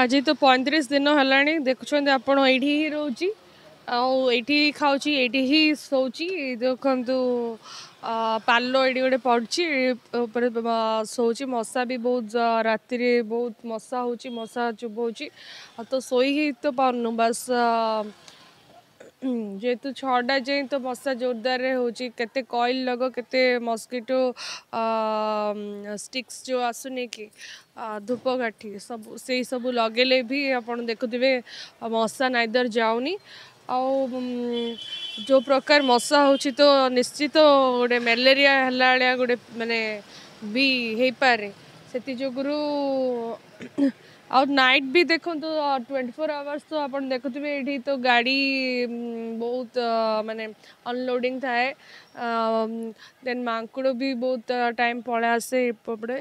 ଆଜି ତ ପଇଁତିରିଶ ଦିନ ହେଲାଣି ଦେଖୁଛନ୍ତି ଆପଣ ଏଇଠି ହିଁ ରହୁଛି ଆଉ ଏଇଠି ଖାଉଛି ଏଇଠି ହିଁ ଶୋଉଛି ଦେଖନ୍ତୁ ପାଲ ଏଇଠି ଗୋଟେ ପଡ଼ୁଛି ଉପରେ ଶୋଉଛି ମଶା ବି ବହୁତ ରାତିରେ ବହୁତ ମଶା ହେଉଛି ମଶା ଚୋବଉଛି ଆଉ ତ ଶୋଇ ହିଁ ତ ପାରୁନୁ ବାସ୍ যেহেতু ছটা যাই তো মশা জোরদারে হচ্ছে কেতে কয়েল লগ কেতে মস্কিটো স্টিক্স যে আসুনি কি ধূপকাঠি সব সেই সব লগাইলে বি আপনার দেখুবে মশা নাইদর যাওনি আও जो प्रकार मशा हो तो निश्चित गोटे मेलेरिया है गोटे मानने भी हो पारे से नाइट भी देखो ट्वेंटी फोर आवर्स तो आप देखु ये तो गाड़ी बहुत मानने अनलोडिंग थाए देन माकुड़ भी बहुत टाइम पड़े आसे इपटे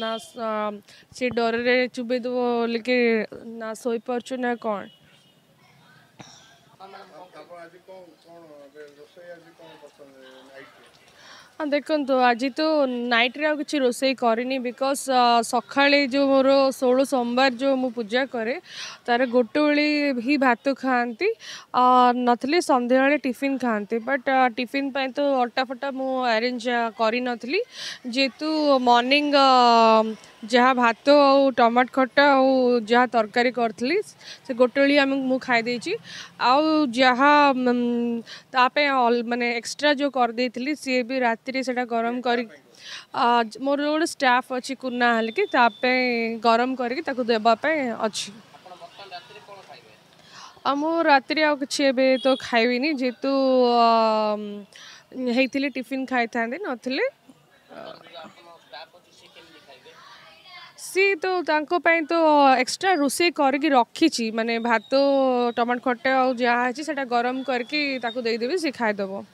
ना सी डर चुबे दबे तो ना ना कौन आजी कौन, कौन ଦେଖନ୍ତୁ ଆଜି ତ ନାଇଟ୍ରେ ଆଉ କିଛି ରୋଷେଇ କରିନି ବିକଜ୍ ସକାଳେ ଯେଉଁ ମୋର ଷୋହଳ ସୋମବାର ଯେଉଁ ମୁଁ ପୂଜା କରେ ତା'ର ଗୋଟେ ଓଳି ହିଁ ଭାତ ଖାଆନ୍ତି ନଥିଲେ ସନ୍ଧ୍ୟାବେଳେ ଟିଫିନ୍ ଖାଆନ୍ତି ବଟ୍ ଟିଫିନ୍ ପାଇଁ ତ ଅଟା ଫଟା ମୁଁ ଆରେଞ୍ଜ କରିନଥିଲି ଯେହେତୁ ମର୍ଣ୍ଣିଂ जहाँ भात आमाट खट आ जहाँ तरकारी करी से गोटली मुझे खाई आप मानने एक्सट्रा जो कर सी भी रात से गरम कर मोर गोटे स्टाफ अच्छी कुना हाल कि गरम करवाई अच्छी मु रात्रि आगे तो खाइबी नहीं जेहेतु होफिन खाई था ना ରୋଷେଇ ତ ତାଙ୍କ ପାଇଁ ତ ଏକ୍ସଟ୍ରା ରୋଷେଇ କରିକି ରଖିଛି ମାନେ ଭାତ ଟମାଟୋ ଖଟା ଆଉ ଯାହା ଅଛି ସେଇଟା ଗରମ କରିକି ତାକୁ ଦେଇଦେବି ସେ ଖାଇଦେବ